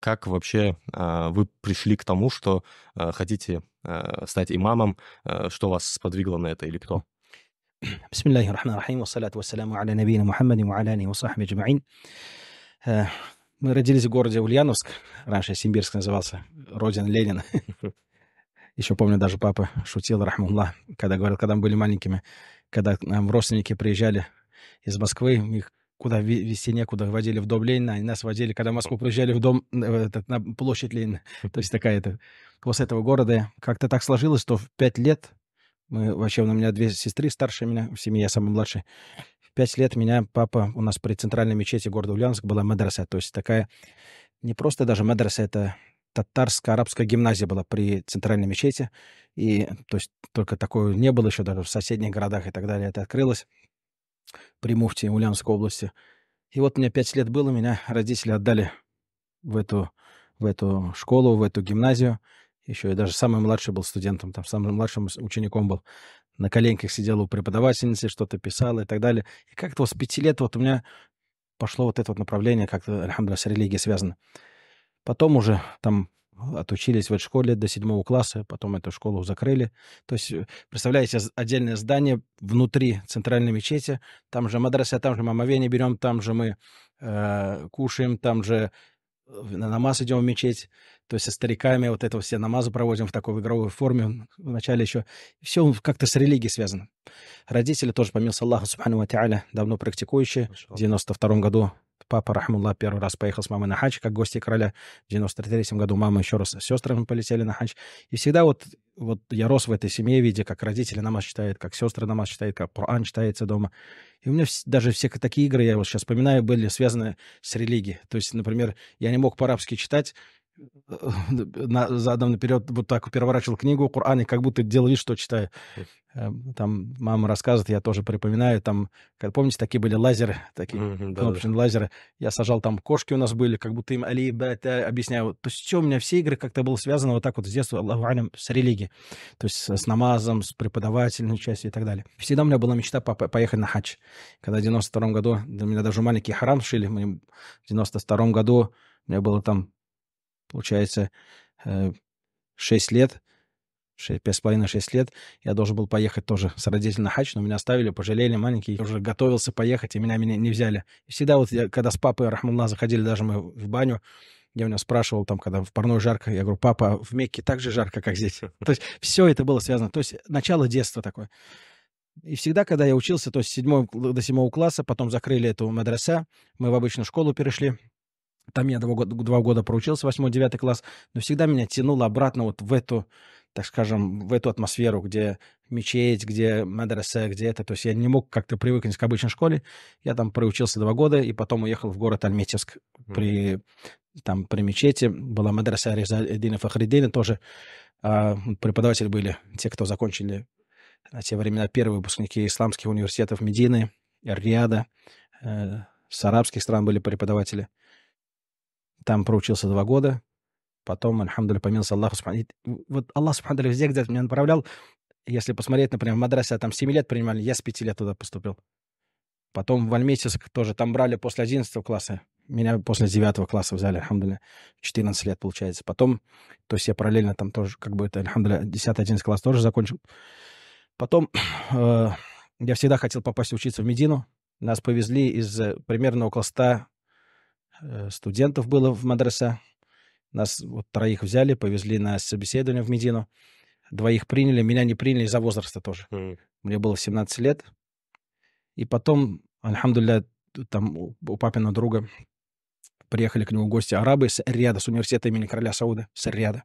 Как вообще э, вы пришли к тому, что э, хотите э, стать имамом? Э, что вас сподвигло на это или кто? بسم الله الرحمن الرحيم والصلاة والسلام على نبينا محمد وعلى آله وصحبه أجمعين Мы родились в городе Ульяновск, раньше Симбирск назывался, родина Ленина. Еще помню, даже папа шутил, рахмулла, когда говорил, когда мы были маленькими, когда нам родственники приезжали из Москвы, их куда вести некуда, водили в дом Ленина, они нас водили, когда в Москву приезжали в дом, э, этот, на площадь Ленина, то есть такая это, после этого города. Как-то так сложилось, что в пять лет, мы вообще, у меня две сестры старше меня, в семье я самый младший, в пять лет меня папа, у нас при центральной мечети города Ульяновск была мадраса, то есть такая, не просто даже мадраса, это татарско-арабская гимназия была при центральной мечети, и то есть только такое не было еще даже в соседних городах и так далее, это открылось при муфте Ульяновской области. И вот мне пять лет было, меня родители отдали в эту, в эту школу, в эту гимназию. Еще и даже самый младший был студентом, там самым младшим учеником был. На коленках сидел у преподавательницы, что-то писал и так далее. И как-то вот с пяти лет вот у меня пошло вот это вот направление, как-то, альхамдулилля, с религией связано. Потом уже там отучились в этой школе до седьмого класса, потом эту школу закрыли. То есть, э, представляете, отдельное здание внутри центральной мечети, там же мадраса, там же мамовение берем, там же мы э, кушаем, там же э, на намаз идем в мечеть, то есть со стариками вот это все намазы проводим в такой игровой форме вначале еще. Все как-то с религией связано. Родители тоже, помимо Аллаха, субхану ва давно практикующие, в 92 году Папа, рахмулла, первый раз поехал с мамой на хадж, как гости короля. В 93 году мама еще раз с сестрами полетели на хадж. И всегда вот, вот я рос в этой семье, видя, как родители намаз читают, как сестры намаз читают, как Коран читается дома. И у меня даже все такие игры, я вот сейчас вспоминаю, были связаны с религией. То есть, например, я не мог по-арабски читать, Э, на, задом наперед вот так переворачивал книгу Коране, как будто делал вид, что читаю. Эм, там мама рассказывает, я тоже припоминаю, там, как, помните, такие были лазеры, такие mm-hmm, кнопочные да, лазеры. Я сажал там, кошки у нас были, как будто им Али, бета, э», объясняю. То есть все, у меня все игры как-то было связано вот так вот с детства, Аллаху алям, с религией. То есть с намазом, с преподавательной частью и так далее. Всегда у меня была мечта поехать на Хач. Когда в 92 году, для меня даже маленький харам шили, мы в 92 году, у меня было там получается, 6 э, лет, 5,5-6 лет, я должен был поехать тоже с родителями на хач, но меня оставили, пожалели, маленький, я уже готовился поехать, и меня, меня не взяли. И всегда вот, я, когда с папой Рахмулла заходили даже мы в баню, я у него спрашивал, там, когда в парной жарко, я говорю, папа, а в Мекке так же жарко, как здесь. То есть все это было связано. То есть начало детства такое. И всегда, когда я учился, то есть седьмой до седьмого класса, потом закрыли эту медресе, мы в обычную школу перешли, там я два года, два года проучился, 8-9 класс, но всегда меня тянуло обратно вот в эту, так скажем, в эту атмосферу, где мечеть, где медресе, где это. То есть я не мог как-то привыкнуть к обычной школе. Я там проучился два года и потом уехал в город Альметьевск mm-hmm. при, там, при мечети. Была медресе Резаль-Эдина Фахридина тоже. А, ну, преподаватели были те, кто закончили на те времена первые выпускники исламских университетов Медины, Риада, э, с арабских стран были преподаватели. Там проучился два года. Потом, альхамдулю, помянул Аллаху Вот Аллах, субхану везде где-то меня направлял. Если посмотреть, например, в Мадрасе а там 7 лет принимали, я с 5 лет туда поступил. Потом в Альметьевск тоже там брали после 11 класса. Меня после 9 класса взяли, альхамдуля, 14 лет получается. Потом, то есть я параллельно там тоже, как бы это, альхамдуля, 10-11 класс тоже закончил. Потом э, я всегда хотел попасть учиться в Медину. Нас повезли из э, примерно около 100 Э, студентов было в Мадресе. Нас вот троих взяли, повезли на собеседование в Медину. Двоих приняли, меня не приняли из-за возраста тоже. Mm. Мне было 17 лет. И потом, альхамдулля, там у, у папиного друга приехали к нему гости арабы с Риада, с университета имени короля Сауда, с Риада.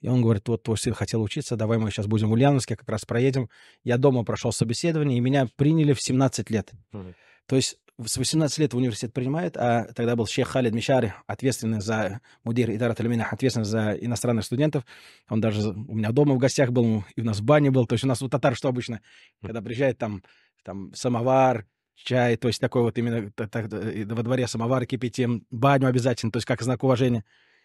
И он говорит, вот твой сын хотел учиться, давай мы сейчас будем в Ульяновске, как раз проедем. Я дома прошел собеседование, и меня приняли в 17 лет. Mm. То есть с 18 лет в университет принимает, а тогда был шейх Халид Мишари, ответственный за мудир Идара Талимина, ответственный за иностранных студентов. Он даже у меня дома в гостях был, и у нас в бане был. То есть у нас у татар что обычно, когда приезжает там, там самовар, чай, то есть такой вот именно так, во дворе самовар кипятим, баню обязательно, то есть как знак уважения.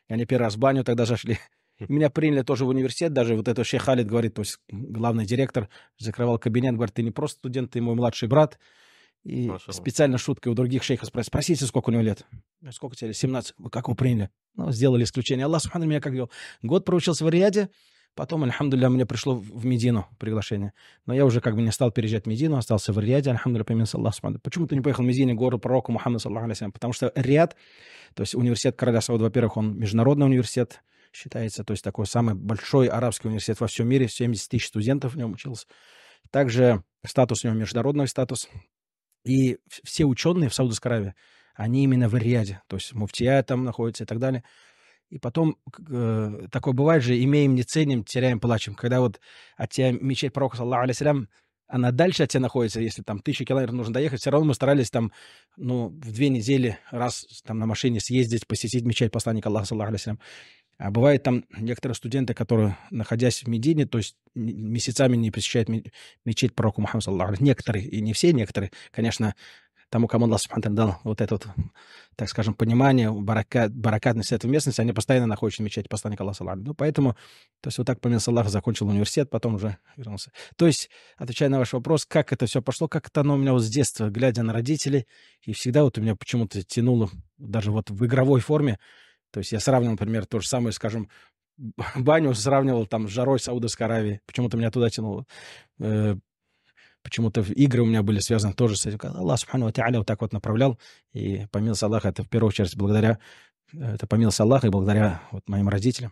И они первый раз в баню тогда зашли. Хм. Меня приняли тоже в университет, даже вот этот шейх Халид говорит, то есть главный директор закрывал кабинет, говорит, ты не просто студент, ты мой младший брат, и Машалла. специально шуткой у других шейхов спросить спросите, сколько у него лет. Э, сколько тебе? 17. Вы как его приняли? Ну, сделали исключение. Аллах Субхану меня как вел. Год проучился в Риаде, потом, альхамдулилля, мне пришло в Медину приглашение. Но я уже как бы не стал переезжать в Медину, остался в Риаде, альхамдулилля, помянул Аллах Субхану. Почему ты не поехал в Медину, гору пророка Мухаммада, саллаху Потому что Риад, то есть университет короля Сауд, во-первых, он международный университет, считается, то есть такой самый большой арабский университет во всем мире, 70 тысяч студентов в нем учился Также статус у него международный статус, и все ученые в Саудовской Аравии, они именно в Риаде, то есть муфтия там находится и так далее. И потом э, такое бывает же, имеем, не ценим, теряем, плачем. Когда вот от тебя мечеть пророка, саллаху алейсалям, она дальше от тебя находится, если там тысячи километров нужно доехать, все равно мы старались там, ну, в две недели раз там на машине съездить, посетить мечеть посланника Аллаха, саллаху алейсалям. А бывает там некоторые студенты, которые, находясь в Медине, то есть месяцами не посещают мечеть пророка Мухаммада, некоторые, и не все некоторые, конечно, тому, кому Аллах Субхану дал вот это вот, так скажем, понимание, баракат, баракатность этой местности, они постоянно находятся в мечети посланника Аллаха Салам. Ну, поэтому, то есть вот так помимо Саллаха закончил университет, потом уже вернулся. То есть, отвечая на ваш вопрос, как это все пошло, как это оно у меня вот с детства, глядя на родителей, и всегда вот у меня почему-то тянуло, даже вот в игровой форме, то есть я сравнил, например, то же самое, скажем, баню сравнивал там с жарой Саудовской Аравии. Почему-то меня туда тянуло. Э, почему-то игры у меня были связаны тоже с этим. Аллах, Субхану Тааля, вот так вот направлял. И помиловался Аллах, это в первую очередь благодаря, э, это помиловался Аллах и благодаря вот моим родителям.